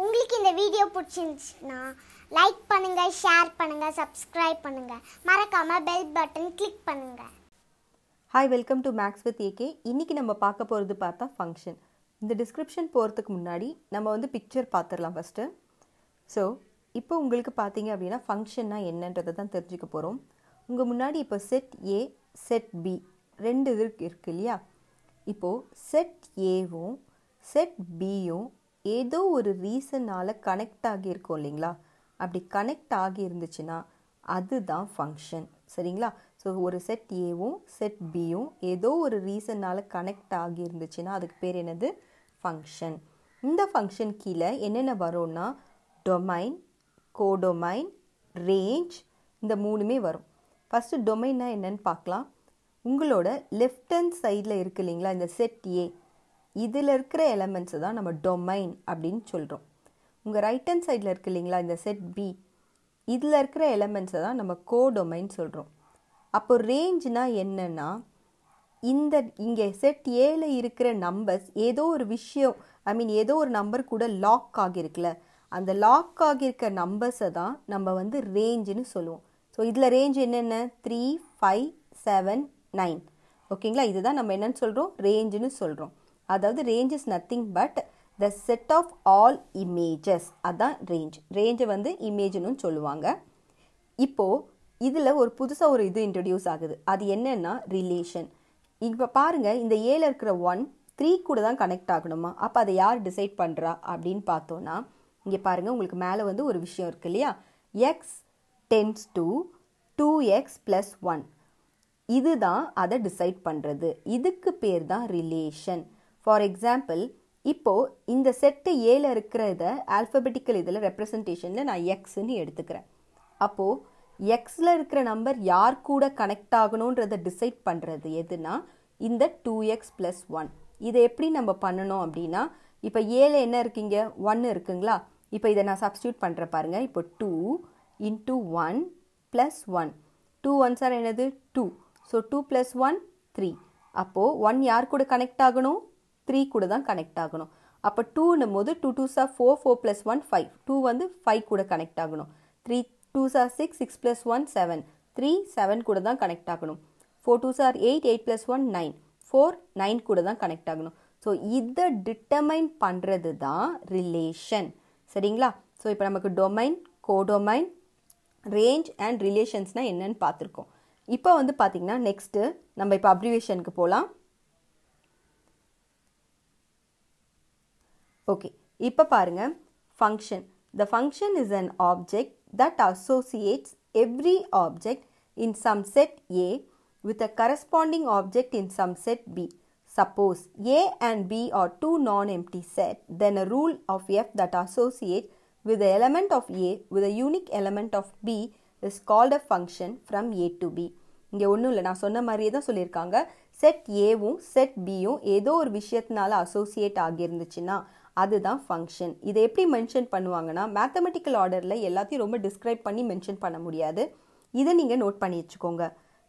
உங்களுக்கு இந்த வீடியோ பிடிச்சிருந்துச்சுன்னா லைக் பண்ணுங்கள் ஷேர் பண்ணுங்கள் சப்ஸ்கிரைப் பண்ணுங்கள் மறக்காம பெல் பட்டன் கிளிக் பண்ணுங்கள் hi welcome to maths with AK இன்றைக்கி நம்ம பார்க்க போகிறது பார்த்தா ஃபங்க்ஷன் இந்த டிஸ்கிரிப்ஷன் போகிறதுக்கு முன்னாடி நம்ம வந்து பிக்சர் பார்த்துடலாம் ஃபஸ்ட்டு ஸோ இப்போ உங்களுக்கு பார்த்தீங்க அப்படின்னா ஃபங்க்ஷன்னா என்னன்றதை தான் தெரிஞ்சுக்க போகிறோம் உங்கள் முன்னாடி இப்போ செட் ஏ செட் பி ரெண்டு இது இருக்குது இல்லையா இப்போது செட் ஏவும் செட் பியும் ஏதோ ஒரு ரீசனால் கனெக்ட் ஆகியிருக்கோம் இல்லைங்களா அப்படி கனெக்ட் ஆகி இருந்துச்சுன்னா அதுதான் ஃபங்க்ஷன் சரிங்களா ஸோ ஒரு செட் ஏவும் செட் பியும் ஏதோ ஒரு ரீசனால் கனெக்ட் ஆகி இருந்துச்சுன்னா அதுக்கு பேர் என்னது ஃபங்க்ஷன் இந்த ஃபங்க்ஷன் கீழே என்னென்ன வரும்னா டொமைன் கோடொமைன் ரேஞ்ச் இந்த மூணுமே வரும் ஃபஸ்ட்டு டொமைன்னா என்னென்னு பார்க்கலாம் உங்களோட லெஃப்ட் ஹேண்ட் சைடில் இருக்கு இல்லைங்களா இந்த செட் ஏ இதில் இருக்கிற எலமெண்ட்ஸு தான் நம்ம டொமைன் அப்படின்னு சொல்கிறோம் உங்கள் ரைட் ஹேண்ட் சைடில் இருக்கு இல்லைங்களா இந்த செட் பி இதில் இருக்கிற எலமெண்ட்ஸை தான் நம்ம கோ டொமைன் சொல்கிறோம் அப்போ ரேஞ்சுனா என்னென்னா இந்த இங்கே செட் ஏல இருக்கிற நம்பர்ஸ் ஏதோ ஒரு விஷயம் ஐ மீன் ஏதோ ஒரு நம்பர் கூட லாக் ஆகியிருக்குல்ல அந்த லாக் ஆகியிருக்க நம்பர்ஸை தான் நம்ம வந்து ரேஞ்சுன்னு சொல்லுவோம் ஸோ இதில் ரேஞ்ச் என்னென்ன த்ரீ ஃபைவ் செவன் நைன் ஓகேங்களா இதுதான் நம்ம என்னென்னு சொல்கிறோம் ரேஞ்சுன்னு சொல்கிறோம் அதாவது range is nothing but the set of all images அதுதான் ரேஞ்ச் ரேஞ்சை வந்து இமேஜ்னு சொல்லுவாங்க இப்போது இதில் ஒரு புதுசாக ஒரு இது இன்ட்ரடியூஸ் ஆகுது அது என்னென்னா ரிலேஷன் இப்போ பாருங்கள் இந்த ஏழில் இருக்கிற ஒன் த்ரீ கூட தான் கனெக்ட் ஆகணுமா அப்போ அதை யார் டிசைட் பண்ணுறா அப்படின்னு பார்த்தோன்னா இங்கே பாருங்கள் உங்களுக்கு மேலே வந்து ஒரு விஷயம் இருக்கு இல்லையா x tends to two x plus one இதுதான் அதை டிசைட் பண்ணுறது இதுக்கு பேர் தான் ரிலேஷன் ஃபார் எக்ஸாம்பிள் இப்போது இந்த செட்டு ஏல இருக்கிற இதை ஆல்ஃபபெட்டிக்கல் இதில் ரெப்ரசன்டேஷனில் நான் எக்ஸ்ன்னு எடுத்துக்கிறேன் அப்போது எக்ஸில் இருக்கிற நம்பர் யார் கூட கனெக்ட் ஆகணுன்றதை டிசைட் பண்ணுறது எதுனா இந்த டூ எக்ஸ் ப்ளஸ் ஒன் இதை எப்படி நம்ம பண்ணணும் அப்படின்னா இப்போ ஏழு என்ன இருக்கீங்க ஒன்று இருக்குங்களா இப்போ இதை நான் சப்ஸ்டியூட் பண்ணுற பாருங்கள் இப்போ two into one plus one two one சார் என்னது two so two plus one three அப்போது ஒன் யார் கூட கனெக்ட் ஆகணும் த்ரீ கூட தான் கனெக்ட் ஆகணும் அப்போ டூன்னும் போது டூ டூ சா four four plus one five two வந்து ஃபைவ் கூட கனெக்ட் ஆகணும் த்ரீ டூ சா six six plus one seven three seven கூட தான் கனெக்ட் ஆகணும் ஃபோர் டூ சார் eight eight plus one nine four nine கூட தான் கனெக்ட் ஆகணும் ஸோ இதை டிட்டமைன் பண்ணுறது தான் ரிலேஷன் சரிங்களா ஸோ இப்போ நமக்கு டொமைன் கோடொமைன் ரேஞ்ச் அண்ட் ரிலேஷன்ஸ்னால் என்னன்னு பார்த்துருக்கோம் இப்போ வந்து பார்த்திங்கன்னா நெக்ஸ்ட்டு நம்ம இப்போ அப்ரிவேஷனுக்கு போகலாம் ஓகே இப்போ பாருங்கள் function. The function is an object that associates every object in some set A with a corresponding object in some set B. Suppose A and B are two non-empty set, then a rule of F that associates with the element of A with a unique element of B is called a function from A to B. இங்கே ஒன்றும் இல்லை நான் சொன்ன மாதிரியே தான் சொல்லியிருக்காங்க set ஏவும் set பியும் ஏதோ ஒரு விஷயத்தினால அசோசியேட் ஆகியிருந்துச்சுன்னா அதுதான் ஃபங்க்ஷன் இதை எப்படி மென்ஷன் பண்ணுவாங்கன்னா மேத்தமெட்டிக்கல் ஆர்டரில் எல்லாத்தையும் ரொம்ப டிஸ்கிரைப் பண்ணி மென்ஷன் பண்ண முடியாது இதை நீங்கள் நோட் பண்ணி வச்சுக்கோங்க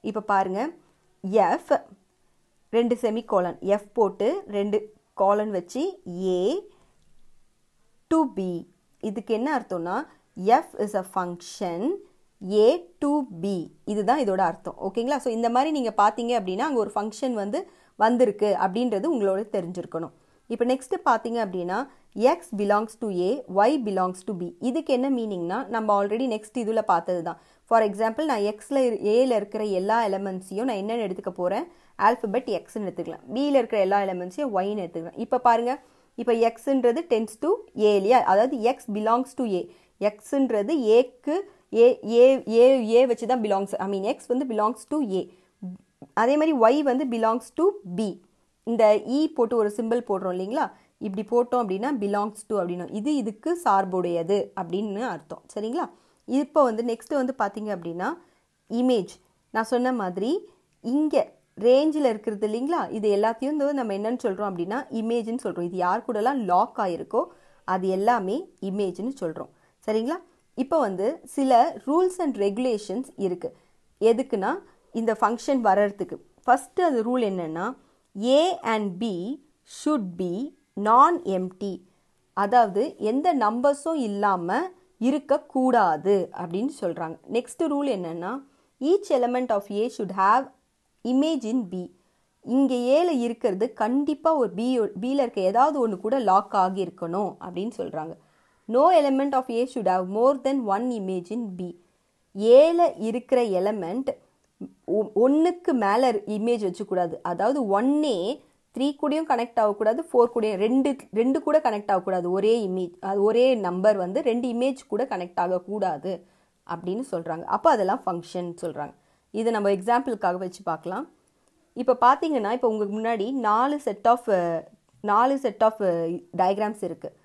இப்போ பாருங்கள் எஃப் ரெண்டு செமி கோலன் எஃப் போட்டு ரெண்டு கோலன் வச்சு ஏ டு பி இதுக்கு என்ன அர்த்தம்னா f is a function A to B இதுதான் இதோட அர்த்தம் ஓகேங்களா ஸோ இந்த மாதிரி நீங்கள் பார்த்தீங்க அப்படின்னா அங்கே ஒரு ஃபங்க்ஷன் வந்து வந்திருக்கு அப்படின்றது உங்களோட தெரிஞ்சிருக்கணும் இப்போ நெக்ஸ்ட் பார்த்தீங்க அப்படின்னா x belongs to A y belongs to B இதுக்கு என்ன மீனிங்னா நம்ம ஆல்ரெடி நெக்ஸ்ட் இதில் பார்த்தது தான் ஃபார் எக்ஸாம்பிள் நான் எக்ஸில் ஏல இருக்கிற எல்லா எலமெண்ட்ஸையும் நான் என்னென்னு எடுத்துக்க போகிறேன் ஆல்ஃபபெட் எக்ஸ்ன்னு எடுத்துக்கலாம் பியில் இருக்கிற எல்லா எலமெண்ட்ஸையும் ஒய்னு எடுத்துக்கலாம் இப்போ பாருங்கள் இப்போ எக்ஸுன்றது டென்ஸ் டு ஏ இல்லையா அதாவது எக்ஸ் பிலாங்ஸ் டு ஏ எக்ஸுன்றது ஏக்கு ஏ ஏ ஏ ஏ வச்சு தான் பிலாங்ஸ் ஐ மீன் எக்ஸ் வந்து பிலாங்ஸ் டு ஏ அதே மாதிரி ஒய் வந்து பிலாங்ஸ் டு பி இந்த இ e போட்டு ஒரு சிம்பிள் போடுறோம் இல்லைங்களா இப்படி போட்டோம் அப்படின்னா பிலாங்ஸ் டு அப்படின்னும் இது இதுக்கு சார்புடையது அப்படின்னு அர்த்தம் சரிங்களா இப்போ வந்து நெக்ஸ்ட்டு வந்து பார்த்தீங்க அப்படின்னா இமேஜ் நான் சொன்ன மாதிரி இங்கே ரேஞ்சில் இருக்கிறது இல்லைங்களா இது எல்லாத்தையும் வந்து நம்ம என்னன்னு சொல்கிறோம் அப்படின்னா இமேஜ்னு சொல்கிறோம் இது யார் கூடலாம் லாக் ஆகிருக்கோ அது எல்லாமே இமேஜ்னு சொல்கிறோம் சரிங்களா இப்போ வந்து சில ரூல்ஸ் அண்ட் ரெகுலேஷன்ஸ் இருக்குது எதுக்குன்னா இந்த ஃபங்க்ஷன் வர்றதுக்கு ஃபஸ்ட்டு அது ரூல் என்னென்னா A and B should be non empty அதாவது எந்த நம்பர்ஸும் இல்லாமல் இருக்கக்கூடாது அப்படின்னு சொல்கிறாங்க நெக்ஸ்ட் ரூல் என்னென்னா each element of A should have image in B இங்கே ஏல இருக்கிறது கண்டிப்பாக ஒரு பி பியில் இருக்க ஏதாவது ஒன்று கூட லாக் ஆகியிருக்கணும் அப்படின்னு சொல்கிறாங்க no element of A should have more than one image in B ஏல இருக்கிற எலமெண்ட் ஒன்றுக்கு மேலே இமேஜ் வச்சுக்கூடாது அதாவது ஒன்னே த்ரீ கூடயும் கனெக்ட் ஆகக்கூடாது ஃபோர் கூடயும் ரெண்டு ரெண்டு கூட கனெக்ட் ஆகக்கூடாது ஒரே இமேஜ் அது ஒரே நம்பர் வந்து ரெண்டு இமேஜ் கூட கனெக்ட் ஆகக்கூடாது அப்படின்னு சொல்கிறாங்க அப்போ அதெல்லாம் ஃபங்க்ஷன் சொல்கிறாங்க இதை நம்ம எக்ஸாம்பிளுக்காக வச்சு பார்க்கலாம் இப்போ பார்த்தீங்கன்னா இப்போ உங்களுக்கு முன்னாடி நாலு செட் ஆஃப் நாலு செட் ஆஃப் டயக்ராம்ஸ் இருக்குது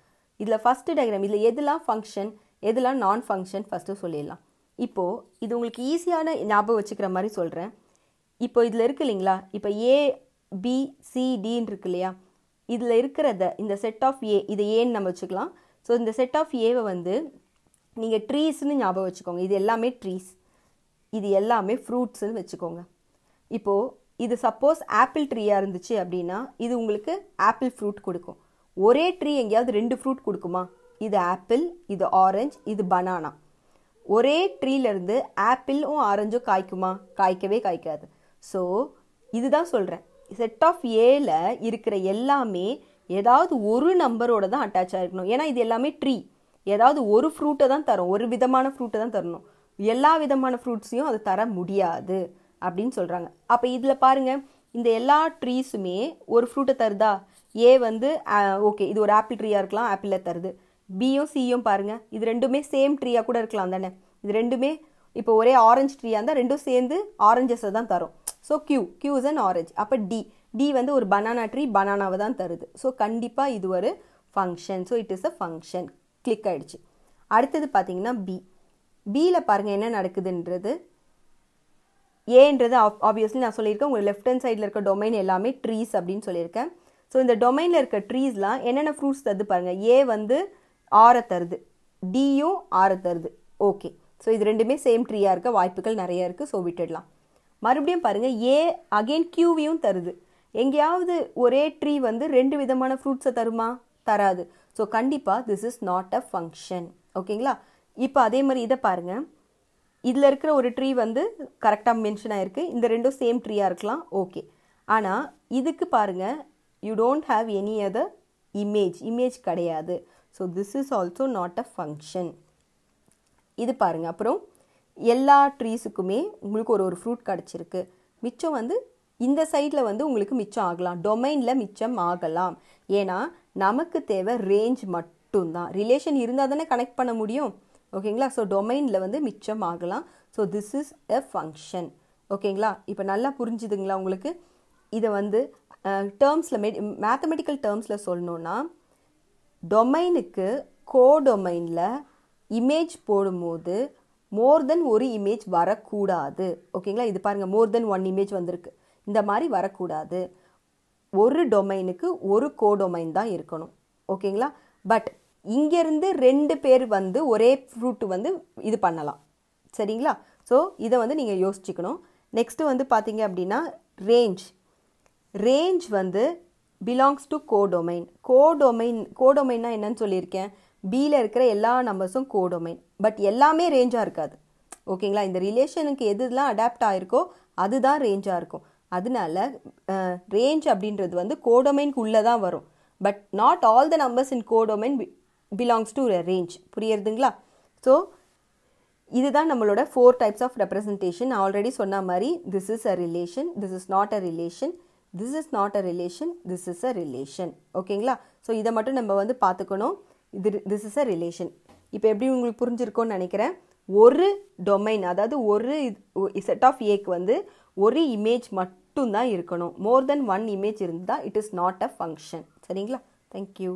இதில் ஃபஸ்ட்டு டயக்ராம் இதில் எதுலாம் ஃபங்க்ஷன் எதெல்லாம் நான் ஃபங்க்ஷன் ஃபஸ்ட்டு சொல்லிடலாம் இப்போது இது உங்களுக்கு ஈஸியான ஞாபகம் வச்சுக்கிற மாதிரி சொல்கிறேன் இப்போ இதில் இருக்கு இல்லைங்களா இப்போ ஏ பி சிடின்னு இருக்கு இல்லையா இதில் இருக்கிறத இந்த செட் ஆஃப் ஏ இதை ஏன்னு நம்ம வச்சுக்கலாம் ஸோ இந்த செட் ஆஃப் ஏவை வந்து நீங்கள் ட்ரீஸ்னு ஞாபகம் வச்சுக்கோங்க இது எல்லாமே ட்ரீஸ் இது எல்லாமே ஃப்ரூட்ஸ்னு வச்சுக்கோங்க இப்போது இது சப்போஸ் ஆப்பிள் ட்ரீயாக இருந்துச்சு அப்படின்னா இது உங்களுக்கு ஆப்பிள் ஃப்ரூட் கொடுக்கும் ஒரே ட்ரீ எங்கேயாவது ரெண்டு ஃப்ரூட் கொடுக்குமா இது ஆப்பிள் இது ஆரஞ்ச் இது பனானா ஒரே ட்ரீலேருந்து ஆப்பிளும் ஆரஞ்சும் காய்க்குமா காய்க்கவே காய்க்காது ஸோ இதுதான் சொல்கிறேன் செட் ஆஃப் ஏல இருக்கிற எல்லாமே ஏதாவது ஒரு நம்பரோட தான் அட்டாச் ஆகிருக்கணும் ஏன்னா இது எல்லாமே ட்ரீ ஏதாவது ஒரு ஃப்ரூட்டை தான் தரும் ஒரு விதமான ஃப்ரூட்டை தான் தரணும் எல்லா விதமான ஃப்ரூட்ஸையும் அது தர முடியாது அப்படின்னு சொல்கிறாங்க அப்போ இதில் பாருங்கள் இந்த எல்லா ட்ரீஸுமே ஒரு ஃப்ரூட்டை தருதா ஏ வந்து ஓகே இது ஒரு ஆப்பிள் ட்ரீயாக இருக்கலாம் ஆப்பிளில் தருது பியும் சியும் பாருங்கள் இது ரெண்டுமே சேம் ட்ரீயாக கூட இருக்கலாம் தானே இது ரெண்டுமே இப்போ ஒரே ஆரஞ்சு ட்ரீயாக இருந்தால் ரெண்டும் சேர்ந்து ஆரஞ்சஸை தான் தரும் so q q is and orange அப்போ டி டி வந்து ஒரு பனானா ட்ரீ பனானாவை தான் தருது ஸோ கண்டிப்பாக இது ஒரு function so it is a function click ஆகிடுச்சு அடுத்தது பார்த்தீங்கன்னா பி பியில் பாருங்கள் என்ன நடக்குதுன்றது ஏன்றது ஆப்வியஸ்லி நான் சொல்லியிருக்கேன் உங்கள் லெஃப்ட் ஹேண்ட் சைடில் இருக்க டொமைன் எல்லாமே ட்ரீஸ் அப்படின்னு சொல்லியிருக்கேன் ஸோ இந்த டொமைனில் இருக்க ட்ரீஸ்லாம் என்னென்ன ஃப்ரூட்ஸ் தது பாருங்கள் ஏ வந்து ஆரை தருது டியும் ஆரை தருது ஓகே ஸோ இது ரெண்டுமே சேம் ட்ரீயாக இருக்க வாய்ப்புகள் நிறைய இருக்குது ஸோ விட்டுடலாம் மறுபடியும் பாருங்கள் ஏ அகெயின் கியூவியும் தருது எங்கேயாவது ஒரே ட்ரீ வந்து ரெண்டு விதமான ஃப்ரூட்ஸை தருமா தராது ஸோ கண்டிப்பாக this is not a function ஓகேங்களா இப்போ அதே மாதிரி இதை பாருங்கள் இதில் இருக்கிற ஒரு ட்ரீ வந்து கரெக்டாக மென்ஷன் ஆகிருக்கு இந்த ரெண்டும் சேம் ட்ரீயாக இருக்கலாம் ஓகே ஆனால் இதுக்கு பாருங்கள் you don't have any other image image கிடையாது so this is also not a function இது பாருங்கள் அப்புறம் எல்லா ட்ரீஸுக்குமே உங்களுக்கு ஒரு ஒரு ஃப்ரூட் கிடச்சிருக்கு மிச்சம் வந்து இந்த சைடில் வந்து உங்களுக்கு மிச்சம் ஆகலாம் டொமைனில் மிச்சம் ஆகலாம் ஏன்னா நமக்கு தேவை ரேஞ்ச் மட்டும்தான் ரிலேஷன் இருந்தால் தானே கனெக்ட் பண்ண முடியும் ஓகேங்களா ஸோ டொமைனில் வந்து மிச்சம் ஆகலாம் so this is a function ஓகேங்களா இப்போ நல்லா புரிஞ்சுதுங்களா உங்களுக்கு இதை வந்து டேர்ம்ஸில் மேத்தமெட்டிக்கல் டேர்ம்ஸில் சொல்லணுன்னா டொமைனுக்கு கோடொமைனில் இமேஜ் போடும்போது மோர் தென் ஒரு இமேஜ் வரக்கூடாது ஓகேங்களா இது பாருங்கள் மோர் தென் ஒன் இமேஜ் வந்திருக்கு இந்த மாதிரி வரக்கூடாது ஒரு டொமைனுக்கு ஒரு கோடொமைன் தான் இருக்கணும் ஓகேங்களா பட் இங்கேருந்து ரெண்டு பேர் வந்து ஒரே ஃப்ரூட் வந்து இது பண்ணலாம் சரிங்களா ஸோ இதை வந்து நீங்கள் யோசிச்சுக்கணும் நெக்ஸ்ட்டு வந்து பார்த்தீங்க அப்படின்னா ரேஞ்ச் ரேஞ்ச் வந்து பிலாங்ஸ் டு கோடொமைன் கோடொமைன் கோடொமைன்னா என்னன்னு சொல்லியிருக்கேன் பியில் இருக்கிற எல்லா நம்பர்ஸும் கோடொமைன் பட் எல்லாமே ரேஞ்சாக இருக்காது ஓகேங்களா இந்த ரிலேஷனுக்கு எதுலாம் அடாப்ட் ஆகிருக்கோ அதுதான் ரேஞ்சாக இருக்கும் அதனால ரேஞ்ச் அப்படின்றது வந்து கோடொமைனுக்கு உள்ளே தான் வரும் but not all the numbers in codomain belongs to range புரியுறதுங்களா ஸோ இதுதான் நம்மளோட four types of representation already சொன்ன மாதிரி this is a relation this is not a relation this is not a relation this is a relation ஓகேங்களா so இதை மட்டும் நம்ம வந்து பார்த்துக்கணும் இது திஸ் இஸ் அ ரிலேஷன் இப்போ எப்படி உங்களுக்கு புரிஞ்சிருக்கோன்னு நினைக்கிறேன் ஒரு டொமைன் அதாவது ஒரு செட் ஆஃப் ஏக்கு வந்து ஒரு இமேஜ் மட்டும்தான் இருக்கணும் மோர் தென் ஒன் இமேஜ் இருந்தால் it is not a function சரிங்களா தேங்க்யூ